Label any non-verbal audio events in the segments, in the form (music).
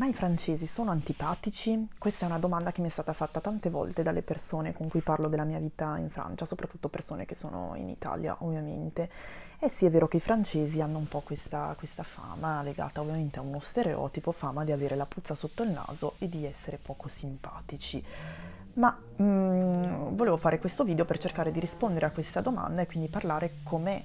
ma i francesi sono antipatici? Questa è una domanda che mi è stata fatta tante volte dalle persone con cui parlo della mia vita in Francia, soprattutto persone che sono in Italia ovviamente. E eh sì, è vero che i francesi hanno un po' questa, questa fama legata ovviamente a uno stereotipo, fama di avere la puzza sotto il naso e di essere poco simpatici. Ma mh, mm, volevo fare questo video per cercare di rispondere a questa domanda e quindi parlare com'è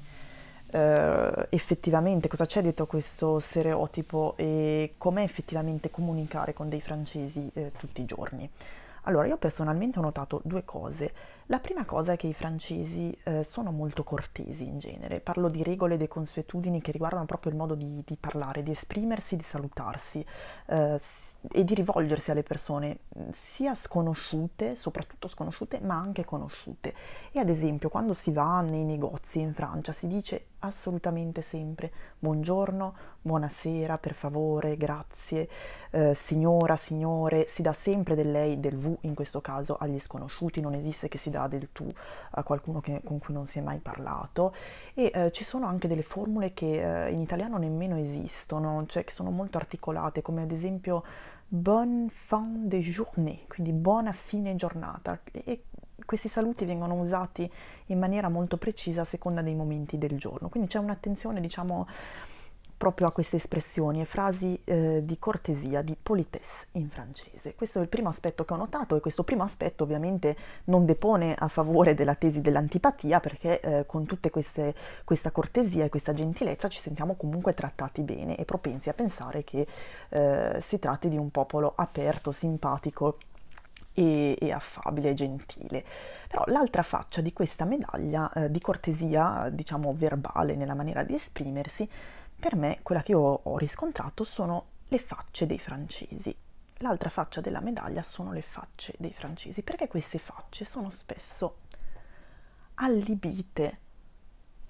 eh, effettivamente cosa c'è dietro questo stereotipo e com'è effettivamente comunicare con dei francesi eh, tutti i giorni. Allora, io personalmente ho notato due cose. La prima cosa è che i francesi eh, sono molto cortesi in genere, parlo di regole e di consuetudini che riguardano proprio il modo di, di parlare, di esprimersi, di salutarsi eh, e di rivolgersi alle persone, mm, sia sconosciute, soprattutto sconosciute, ma anche conosciute. E ad esempio, quando si va nei negozi in Francia si dice assolutamente sempre buongiorno, buonasera, per favore, grazie, eh, signora, signore, si dà sempre del lei, del V in questo caso agli sconosciuti, non esiste che si dà del tu a qualcuno che, con cui non si è mai parlato e eh, ci sono anche delle formule che eh, in italiano nemmeno esistono, cioè che sono molto articolate, come ad esempio Bonne fin de journée, quindi buona fine giornata. E questi saluti vengono usati in maniera molto precisa a seconda dei momenti del giorno, quindi c'è un'attenzione diciamo proprio a queste espressioni e frasi eh, di cortesia, di politesse in francese. Questo è il primo aspetto che ho notato e questo primo aspetto ovviamente non depone a favore della tesi dell'antipatia perché eh, con tutta questa cortesia e questa gentilezza ci sentiamo comunque trattati bene e propensi a pensare che eh, si tratti di un popolo aperto, simpatico e, e affabile e gentile. Però l'altra faccia di questa medaglia eh, di cortesia, diciamo verbale nella maniera di esprimersi, per me quella che ho, ho riscontrato sono le facce dei francesi. L'altra faccia della medaglia sono le facce dei francesi, perché queste facce sono spesso allibite,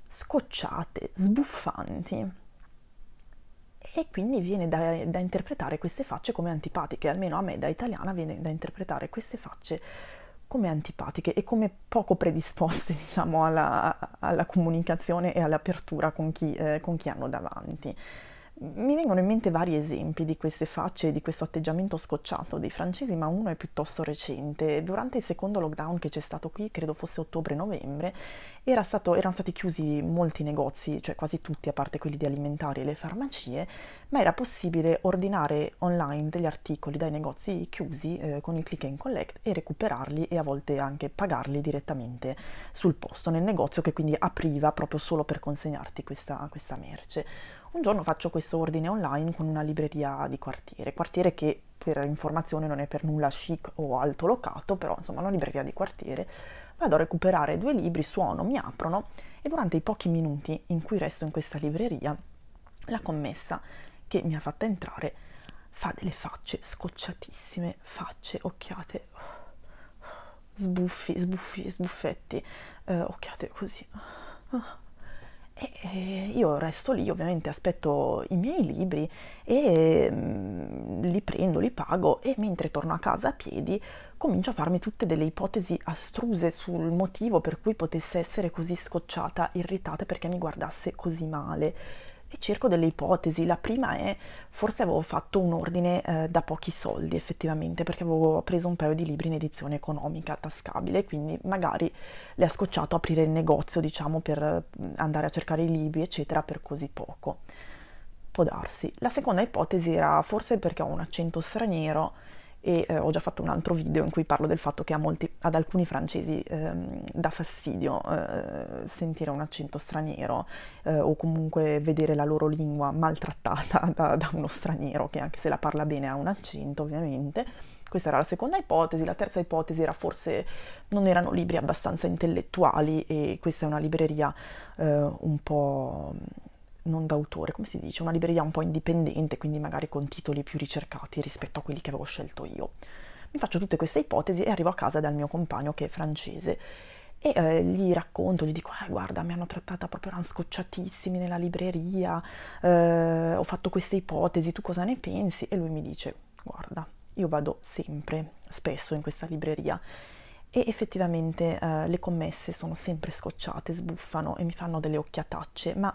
scocciate, sbuffanti e quindi viene da, da, interpretare queste facce come antipatiche, almeno a me da italiana viene da interpretare queste facce come antipatiche e come poco predisposte (laughs) diciamo alla, alla comunicazione e all'apertura con chi, eh, con chi hanno davanti. Mi vengono in mente vari esempi di queste facce e di questo atteggiamento scocciato dei francesi, ma uno è piuttosto recente. Durante il secondo lockdown che c'è stato qui, credo fosse ottobre-novembre, era erano stati chiusi molti negozi, cioè quasi tutti, a parte quelli di alimentari e le farmacie, ma era possibile ordinare online degli articoli dai negozi chiusi eh, con il click and collect e recuperarli e a volte anche pagarli direttamente sul posto, nel negozio che quindi apriva proprio solo per consegnarti questa, questa merce un giorno faccio questo ordine online con una libreria di quartiere, quartiere che per informazione non è per nulla chic o alto locato, però insomma una libreria di quartiere, vado a recuperare due libri, suono, mi aprono e durante i pochi minuti in cui resto in questa libreria, la commessa che mi ha fatta entrare fa delle facce scocciatissime, facce, occhiate, sbuffi, sbuffi, sbuffetti, eh, occhiate così. E, eh, io resto lì, ovviamente aspetto i miei libri e mm, li prendo, li pago e mentre torno a casa a piedi comincio a farmi tutte delle ipotesi astruse sul motivo per cui potesse essere così scocciata, irritata perché mi guardasse così male e cerco delle ipotesi. La prima è, forse avevo fatto un ordine eh, da pochi soldi effettivamente, perché avevo preso un paio di libri in edizione economica tascabile, quindi magari le ha scocciato aprire il negozio, diciamo, per mm, andare a cercare i libri, eccetera, per così poco. Può darsi. La seconda ipotesi era forse perché ho un accento straniero e eh, ho già fatto un altro video in cui parlo del fatto che molti, ad alcuni francesi ehm, dà fastidio eh, sentire un accento straniero eh, o comunque vedere la loro lingua maltrattata (laughs) da, da uno straniero che anche se la parla bene ha un accento ovviamente. Questa era la seconda ipotesi, la terza ipotesi era forse non erano libri abbastanza intellettuali e questa è una libreria eh, un po' non d'autore, come si dice, una libreria un po' indipendente, quindi magari con titoli più ricercati rispetto a quelli che avevo scelto io. Mi faccio tutte queste ipotesi e arrivo a casa dal mio compagno che è francese e eh, gli racconto, gli dico, ah, guarda, mi hanno trattata proprio, erano scocciatissimi nella libreria, eh, ho fatto queste ipotesi, tu cosa ne pensi? E lui mi dice, guarda, io vado sempre, spesso in questa libreria e effettivamente eh, le commesse sono sempre scocciate, sbuffano e mi fanno delle occhiatacce, ma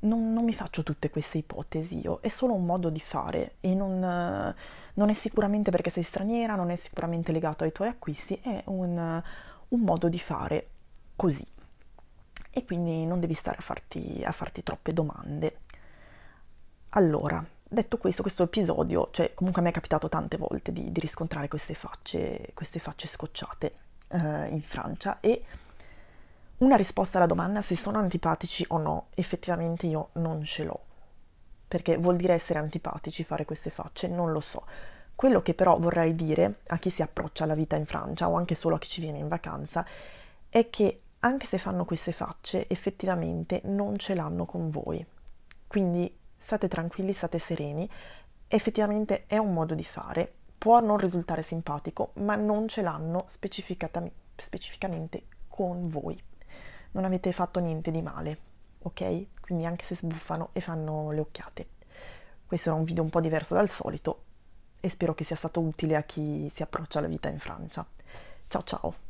non, non mi faccio tutte queste ipotesi io, è solo un modo di fare e non, non, è sicuramente perché sei straniera, non è sicuramente legato ai tuoi acquisti, è un, un modo di fare così. E quindi non devi stare a farti, a farti troppe domande. Allora, detto questo, questo episodio, cioè comunque a me è capitato tante volte di, di riscontrare queste facce, queste facce scocciate eh, in Francia e una risposta alla domanda se sono antipatici o no, effettivamente io non ce l'ho. Perché vuol dire essere antipatici fare queste facce, non lo so. Quello che però vorrei dire a chi si approccia alla vita in Francia o anche solo a chi ci viene in vacanza è che anche se fanno queste facce, effettivamente non ce l'hanno con voi. Quindi state tranquilli, state sereni, effettivamente è un modo di fare, può non risultare simpatico, ma non ce l'hanno specificatamente con voi non avete fatto niente di male, ok? Quindi anche se sbuffano e fanno le occhiate. Questo era un video un po' diverso dal solito e spero che sia stato utile a chi si approccia alla vita in Francia. Ciao ciao!